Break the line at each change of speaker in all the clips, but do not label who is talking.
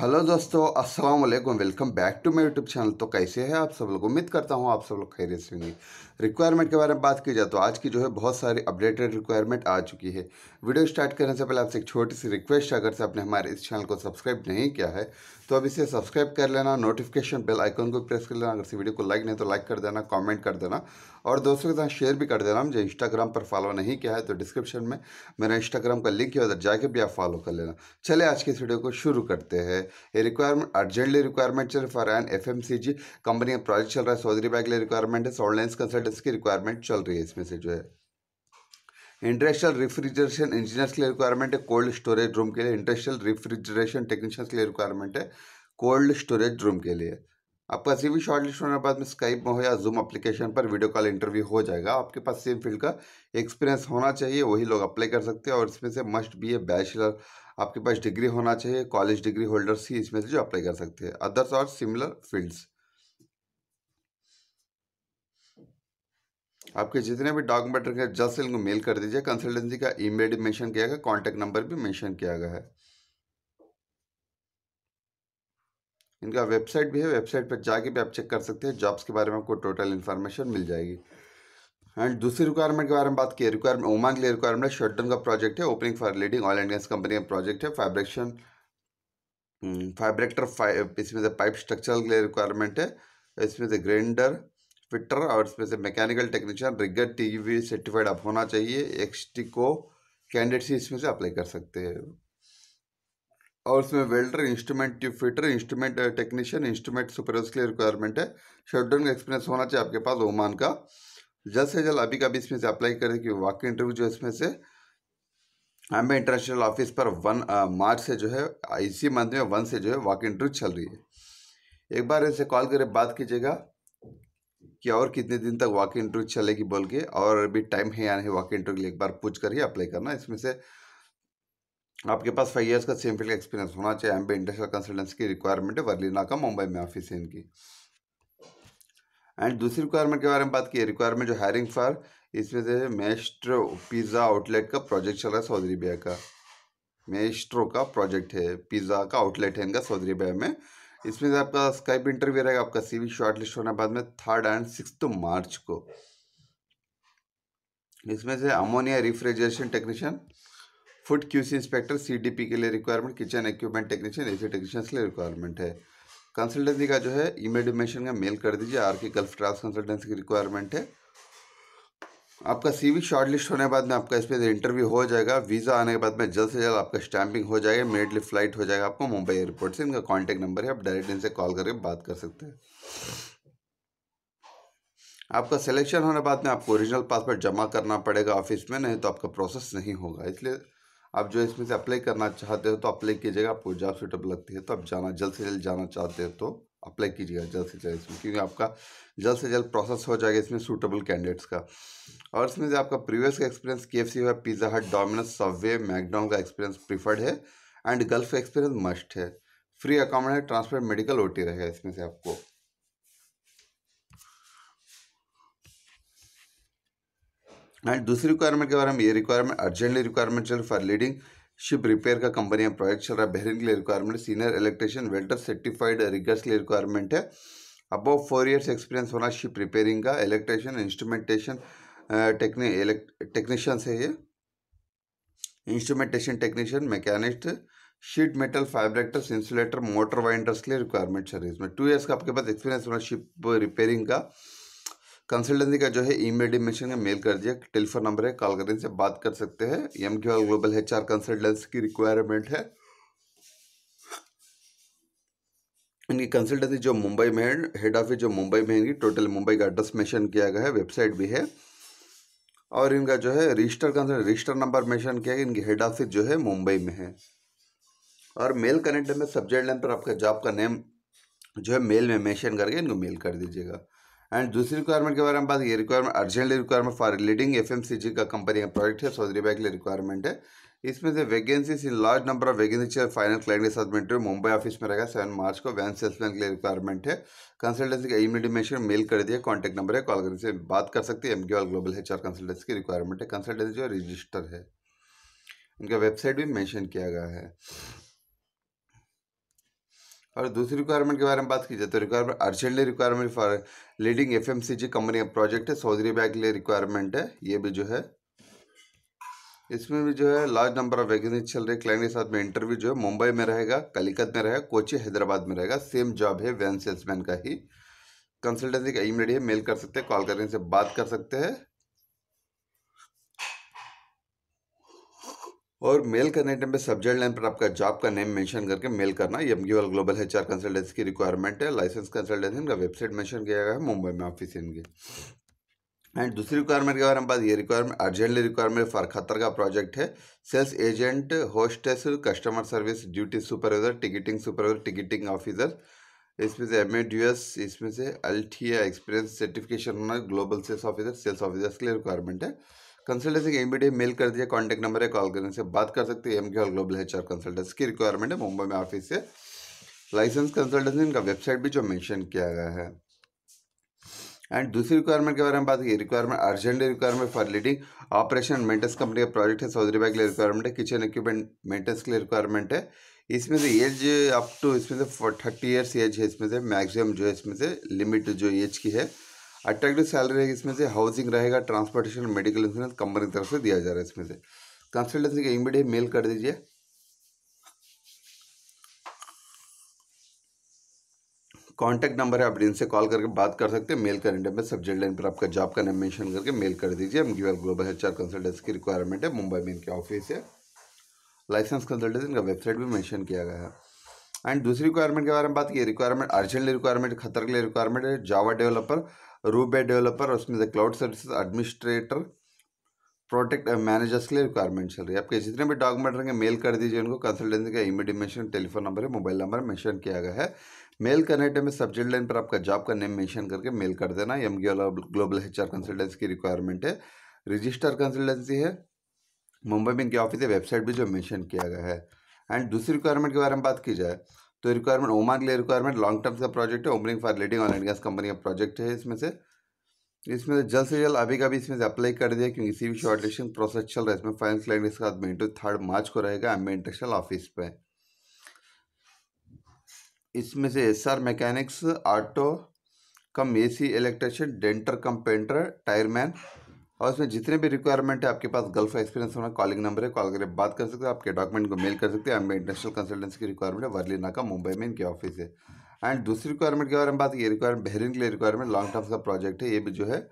hello दोस्तों अस्सलाम वालेकुम welcome back to my YouTube channel तो कैसे हैं आप सब लोग उम्मीद करता हूं आप सब लोग खैरियत से होंगे रिक्वायरमेंट के बारे में बात की जाए तो आज की जो है बहुत सारी अपडेटेड रिक्वायरमेंट आ चुकी है वीडियो स्टार्ट करने से पहले आपसे एक छोटी सी रिक्वेस्ट अगर से आपने हमारे इस चैनल को सब्सक्राइब नहीं किया है तो अब इसे सब्सक्राइब कर लेना नोटिफिकेशन बेल आइकन को प्रेस कर लेना अगर से वीडियो को लाइक नहीं तो लाइक कर देना कॉमेंट कर देना और दोस्तों के साथ शेयर भी कर देना जो इंस्टाग्राम पर फॉलो नहीं किया है तो डिस्क्रिप्शन में मेरा इंस्टाग्राम का लिंक है उधर जाके भी आप फॉलो कर लेना चले आज की इस वीडियो को शुरू करते हैं a requirement urgently requirement for an F M C G company का प्रोजेक्ट चल रहा है सौदरी बैग के लिए रिक्वायरमेंट है सोलनेंस कंसल्टेंसी की रिक्वायरमेंट चल रही है इसमें से जो है इंडस्ट्रियल रिफ्रिजरेशन इंजीनियर्स के लिए रिक्वायरमेंट है कोल्ड स्टोरेज रूम के लिए इंडस्ट्रियल रिफ्रिजरेशन टेक्नीशियंस के लिए रिक्वायरमेंट है कोल्ड स्टोरेज रूम के लिए आपका शॉर्ट शॉर्टलिस्ट होने के बाद में स्काइप में हो या जूम एप्लीकेशन पर वीडियो कॉल इंटरव्यू हो जाएगा आपके पास सेम फील्ड का एक्सपीरियंस होना चाहिए वही लोग अप्लाई कर सकते हैं और इसमें से मस्ट बी ए बैचलर आपके पास डिग्री होना चाहिए कॉलेज डिग्री होल्डर्स ही इसमें से जो अप्लाई कर सकते हैं अदर्स और सिमिलर फील्ड्स आपके जितने भी डॉक्यूमेंट रखे जस्ट इनको मेल कर दीजिए कंसल्टेंसी का ईमेल मेंशन किया गया कॉन्टैक्ट नंबर भी मेंशन किया गया है इनका वेबसाइट भी है वेबसाइट पर जाके भी आप चेक कर सकते हैं जॉब्स के बारे में आपको टोटल इन्फॉर्मेशन मिल जाएगी एंड दूसरी रिक्वायरमेंट के बारे में बात की रिक्वायरमेंट ओमान के लिए रिक्वायरमेंट शॉर्ट का प्रोजेक्ट है opening for leading oil and gas company का प्रोजेक्ट है फाइब्रेक्शन फाइब्रेक्टर फाइव इसमें से पाइप स्ट्रक्चरल के लिए रिक्वायरमेंट है इसमें से ग्रेंडर फिटर और इसमें से mechanical technician rigger T certified आप होना चाहिए एक्सटी को कैंडिडेट्स इसमें से अप्लाई कर सकते हैं और उसमें welder instrument tube fitter instrument technician instrument supervise के लिए रिक्वायरमेंट है शॉटडाउन का एक्सपीरियंस होना चाहिए आपके पास ओमान का जल्द से जल्द अभी का भी इसमें से अप्लाई करें कि वाक इंटरव्यू जो इसमें से हमें इंटरनेशनल ऑफिस पर वन मार्च uh, से जो है इसी मंथ में वन से जो है वाक इंटरव्यू चल रही है एक बार इसे कॉल करें बात कीजिएगा कि और कितने दिन तक वाक इंटरव्यू चलेगी बोल के और अभी टाइम है या नहीं वाक इंटरव्यू के लिए एक बार पूछ कर ही अप्लाई करना इसमें से आपके पास फाइव ईयर्स का सेम फील्ड एक्सपीरियंस होना चाहिए एम बी इंडस्ट्रियल कंसल्टेंसी की रिक्वायरमेंट है वर्ली नाका मुंबई में ऑफिस है इनकी एंड दूसरी रिक्वायरमेंट के बारे में बात की रिक्वायरमेंट जो हायरिंग फॉर इसमें से मेस्ट्रो पिज़्ज़ा आउटलेट का प्रोजेक्ट चल रहा है सऊदी अरेबिया का मेस्ट्रो का प्रोजेक्ट है पिज़्ज़ा का आउटलेट है इनका सऊदी अरेबिया में इसमें से आपका स्काइप इंटरव्यू रहेगा आपका सीवी शॉर्ट लिस्ट होने बाद में थर्ड एंड सिक्स मार्च को इसमें से ammonia refrigeration technician food QC inspector CDP के लिए requirement kitchen equipment technician AC technicians के लिए रिक्वायरमेंट है कंसल्टेंसी का जो है ईमेल डोमेशन का मेल कर दीजिए R K Gulf Trans consultancy की रिक्वायरमेंट है आपका सीवी शॉर्टलिस्ट होने के बाद में आपका इस पर इंटरव्यू हो जाएगा वीज़ा आने के बाद में जल्द से जल्द आपका स्टैंपिंग हो जाएगा मेडली फ्लाइट हो जाएगा आपको मुंबई एयरपोर्ट से इनका कॉन्टैक्ट नंबर है आप डायरेक्ट इनसे कॉल करके बात कर सकते हैं आपका सिलेक्शन होने बाद में आपको ओरिजिनल पासपोर्ट जमा करना पड़ेगा ऑफिस में नहीं तो आपका प्रोसेस नहीं होगा इसलिए आप जो इसमें से अप्लाई करना चाहते हो तो अप्लाई कीजिएगा आपको जॉब सूटेबल लगती है तो आप जाना जल्द से जल्द जाना चाहते हो तो अप्लाई कीजिएगा जल्द से जल्द इसमें क्योंकि आपका जल्द से जल्द प्रोसेस हो जाएगा इसमें सूटेबल कैंडिडेट्स का और इसमें से आपका प्रीवियस का एक्सपीरियंस के एफ सी है Pizza Hut Dominos Subway McDonald का एक्सपीरियंस प्रीफर्ड है एंड गल्फ का एक्सपीरियंस मस्ट है फ्री अकाउंट है ट्रांसफर मेडिकल ओटी रहेगा इसमें से आपको एंड दूसरी रिक्वायरमेंट के बारे में ये रिक्वायरमेंट अर्जेंटली रिक्वायरमेंट चल फॉर लीडिंग शिप रिपेयर का कंपनी है प्रोजेक्ट चल रहा है बहरीन के लिए requirement senior electrician welder certified riggers के लिए रिक्वायरमेंट है अबव फोर इयर्स एक्सपीरियंस होना शिप रिपेयरिंग का इलेक्ट्रिशियन इंस्ट्रूमेंटेशन टेक्नीशियंस से ये instrumentation technician machinist sheet metal fabricators insulator motor winders के लिए रिक्वायरमेंट सर इसमें टू ईयर्स का आपके पास एक्सपीरियंस होना शिप रिपेयरिंग का कंसल्टेंसी का जो है ई मेल डिमेंशन का मेल कर दिया टेलीफोन नंबर है कॉल करने से बात कर सकते हैं M Q R global H R consultancy की रिक्वायरमेंट है इनकी कंसल्टेंसी जो मुंबई में हेड ऑफिस जो मुंबई में है टोटल मुंबई का एड्रेस मेंशन किया गया है वेबसाइट भी है और इनका जो है register consult register number mention किया गया इनकी हेड ऑफिस जो है मुंबई में है और मेल कनेक्ट में सब्जेक्ट लाइन पर आपका जॉब का नेम जो है मेल में मेंशन करके इनको मेल कर दीजिएगा एंड दूसरी रिक्वायरमेंट के बारे में बात ये requirement urgently requirement for leading F का कंपनी का प्रोजेक्ट है सौदरी बैग के लिए रिक्वायरमेंट है इसमें से vacancy in large number of vacancy final client के साथ मुंबई ऑफिस में रहेगा सेवन मार्च को वैन सेल्समैन के लिए रिक्वायरमेंट है कंसल्टेंसी का ईमेल मेशन मेल कर दिया कॉन्टैक्ट नंबर है कॉल करने से बात कर सकते हैं M global H R consultancy की रिक्वायरमेंट है कंसल्टेंसी जो रजिस्टर है इनका वेबसाइट भी मैंशन किया गया है और दूसरी रिक्वायरमेंट के बारे में बात की जाए तो requirement urgently requirement for leading F company का प्रोजेक्ट है सौधरी बैग के लिए रिक्वायरमेंट है ये भी जो है इसमें भी जो है लार्ज नंबर ऑफ वैकेंसी चल रही है क्लाइंट के साथ में इंटरव्यू जो है मुंबई में रहेगा कलिकत में रहेगा कोची हैदराबाद में रहेगा सेम जॉब है वैन सेल्समैन का ही कंसल्टेंसी का ईमेल है मेल कर सकते हैं कॉल करने से बात कर सकते हैं और मेल करने टाइम पे सब्जेक्ट लाइन पर आपका जॉब का नेम मेंशन करके मेल करना ये L global H R consultancy की रिक्वायरमेंट है लाइसेंस कंसल्टेंसी का वेबसाइट मेंशन किया गया है मुंबई में ऑफिस इनके एंड दूसरी रिक्वायरमेंट के बारे में बात ये रिक्वायरमेंट अर्जेंटली रिक्वायरमेंट फर खतर का प्रोजेक्ट है sales agent hostess customer service duty supervisor ticketing supervisor ticketing officer इसमें से एम इसमें से अल्टिया एक्सपीरियंस सर्टिफिकेशन होना global sales officer sales officers के लिए रिक्वायरमेंट है कंसल्टेंसी के इमीडिएट मेल कर दीजिए कॉन्टैक्ट नंबर है कॉल करने से बात कर सकते हैं M K global H R की रिक्वायरमेंट है मुंबई में ऑफिस से लाइसेंस कंसल्टेंसी इनका वेबसाइट भी जो मैंशन किया गया है एंड दूसरी रिक्वायरमेंट के बारे में बात की requirement urgent requirement for leading operation maintenance company का प्रोजेक्ट है सऊदी बाई के लिए रिक्वायरमेंट है किचन इक्विपमेंट मेंटेनेंस के लिए रिक्वायरमेंट है इसमें से एज अप टू इसमें से थर्टी ईयर्स एज है इसमें से मैक्सिमम जो है इसमें से लिमिट जो एज की है अट्रैक्टिव सैलरी रहेगी इसमें से हाउसिंग रहेगा ट्रांसपोर्टेशन मेडिकल इंश्योरेंस कंपनी की तरफ से दिया जा रहा है इसमें से कंसल्टेंसी का इमीडिएट मेल कर दीजिए कॉन्टैक्ट नंबर है आप इनसे कॉल करके बात कर सकते हैं मेल करने में सब्जेक्ट लाइन पर आपका जॉब का नाम मेंशन करके मेल कर दीजिए हम गीवर ग्लोबल एच आर कंसल्टेंसी की रिक्वायरमेंट है मुंबई में इनके ऑफिस है लाइसेंस कंसल्टेंसी इनका वेबसाइट भी मेंशन किया गया है एंड दूसरी रिक्वायरमेंट के बारे में बात की रिक्वायरमेंट अर्जेंटली रिक्वायरमेंट खतर के लिए रिक्वायरमेंट है जावा डेवलपर रूबे डेवलपर उसमें से cloud service administrator project managers के लिए रिक्वायरमेंट चल रही है आपके जितने भी डॉक्यूमेंट रहेंगे मेल कर दीजिए उनको कंसल्टेंसी का ईमेल मेंशन टेलीफोन नंबर है मोबाइल नंबर मेंशन किया गया है मेल करने टाइम में सब्जेक्ट लाइन पर आपका जॉब का नेम मेंशन करके मेल कर देना एम ग्लोबल एच कंसल्टेंसी की रिक्वायरमेंट है रजिस्टर कंसल्टेंसी है मुंबई में इनकी ऑफिस है वेबसाइट भी जो मैंशन किया गया है एंड दूसरी रिक्वायरमेंट के बारे में बात की जाए तो रिक्वायरमेंट ओमान के लिए रिक्वायरमेंट लॉन्ग टर्म का प्रोजेक्ट है opening for leading oil and gas company का प्रोजेक्ट है इसमें से इसमें से जल्द से जल्द अभी का भी इसमें से अप्लाई कर दिया क्योंकि सी भी शॉर्ट प्रोसेस चल रहा है इसमें फाइनल क्लाइंट इसके बाद थर्ड मार्च को रहेगा एम इंटरनेशनल ऑफिस पे इसमें से S R mechanics auto cum A C electrician denter cum painter tyreman और इसमें जितने भी रिक्वायरमेंट है आपके पास गल्फ का एक्सपीरियंस होना कॉलिंग नंबर है कॉल करके बात कर सकते हैं आपके डॉक्यूमेंट को मेल कर सकते हैं हमें इंटरनेशनल कंसल्टेंसी की रिक्वायरमेंट है वर्लिना का मुंबई में इनके ऑफिस है एंड दूसरी रिक्वायरमेंट के बारे में बात ये रिक्वायरमेंट बहरीन के लिए रिक्वायरमेंट लॉन्ग टर्म का प्रोजेक्ट है ये भी जो है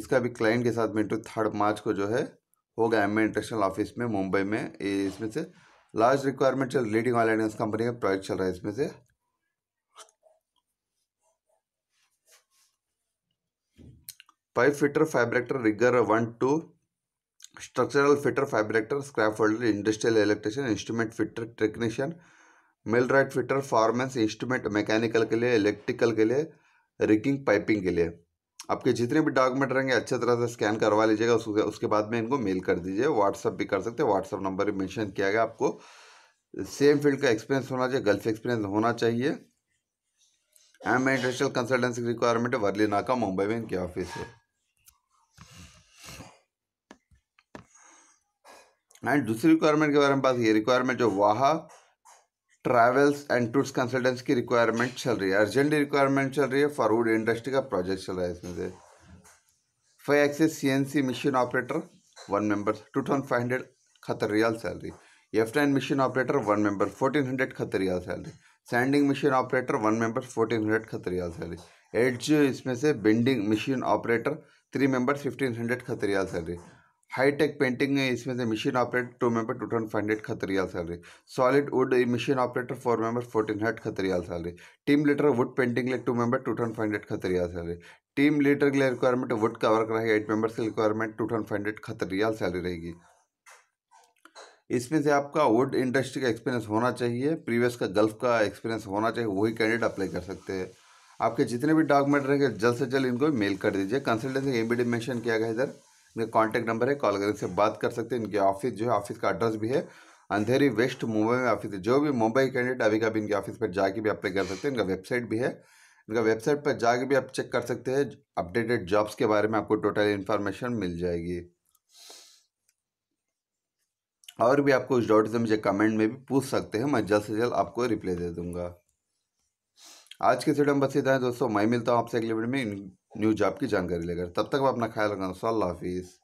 इसका भी क्लाइंट के साथ में इंटरव्यू थर्ड मार्च को जो है होगा एम इंटरनेशनल ऑफिस में मुंबई में इसमें से large requirement relating oil and company का प्रोजेक्ट चल रहा है इसमें से pipe fitter fabricator rigger one two structural fitter fabricator scrap holder industrial electrician instrument fitter technician millwright fitter foremen instrument mechanical के लिए इलेक्ट्रिकल के लिए रिगिंग पाइपिंग के लिए आपके जितने भी डॉक्यूमेंट रहेंगे अच्छे तरह से स्कैन करवा लीजिएगा उसके उसके बाद में इनको मेल कर दीजिए व्हाट्सअप भी कर सकते हैं व्हाट्सअप नंबर भी मैंशन किया गया आपको सेम फील्ड का एक्सपीरियंस होना चाहिए गल्फ एक्सपीरियंस होना चाहिए M industrial consultancy requirement Worli Naka Mumbai में इनके ऑफिस है एंड दूसरी रिक्वायरमेंट के बारे में बात ये रिक्वायरमेंट जो वाहा ट्रैवल्स एंड टूर्स कंसल्टेंस की रिक्वायरमेंट चल रही है अर्जेंटली रिक्वायरमेंट चल रही है फॉरवर्ड इंडस्ट्री का प्रोजेक्ट चल रहा है इसमें से five axis C N C machine operator one member two thousand five hundred Qatar riyal salary F tine machine operator one member fourteen hundred Qatar riyal salary sanding machine operator one member fourteen hundred Qatar riyal salary जी इसमें से bending machine operator three member fifteen hundred Qatar riyal salary hitech painting है इसमें से machine operator two member two thousand five hundred Qatar riyal salary solid wood machine operator four member fourteen hundred Qatar riyal salary team leader wood painting ले two member two thousand five hundred Qatar riyal salary team leader के लिए requirement wood का work रहेगा eight members की requirement two thousand five hundred Qatar riyal salary रहेगी इसमें से आपका वुड इंडस्ट्री का एक्सपीरियंस होना चाहिए प्रीवियस का गल्फ का एक्सपीरियंस होना चाहिए वही कैंडिडेट अप्लाई कर सकते हैं आपके जितने भी डॉक्यूमेंट रहेंगे जल्द से जल्द इनको मेल कर दीजिए consultancy M B D mention किया गया इधर इनका कॉन्टैक्ट नंबर है कॉल कर इनसे बात कर सकते हैं इनके ऑफिस जो है ऑफिस का एड्रेस भी है अंधेरी वेस्ट मुंबई में ऑफिस है जो भी मुंबई कैंडिडेट अभी का भी इनके ऑफिस पर जाके भी अप्लाई कर सकते हैं इनका वेबसाइट भी है इनका वेबसाइट पर जाके भी आप चेक कर सकते हैं अपडेटेड जॉब्स के बारे में आपको टोटल इन्फॉर्मेशन मिल जाएगी और भी आपको डॉट डाउट मुझे कमेंट में भी पूछ सकते हैं मैं जल्द से जल्द आपको रिप्लाई दे दूंगा आज के में बस इतना है दोस्तों मैं मिलता हूँ आपसे अगले वीडियो में न्यू जॉब की जानकारी लेकर तब तक आप अपना ख्याल रखना दोस्तों अल्लाह हाफिज़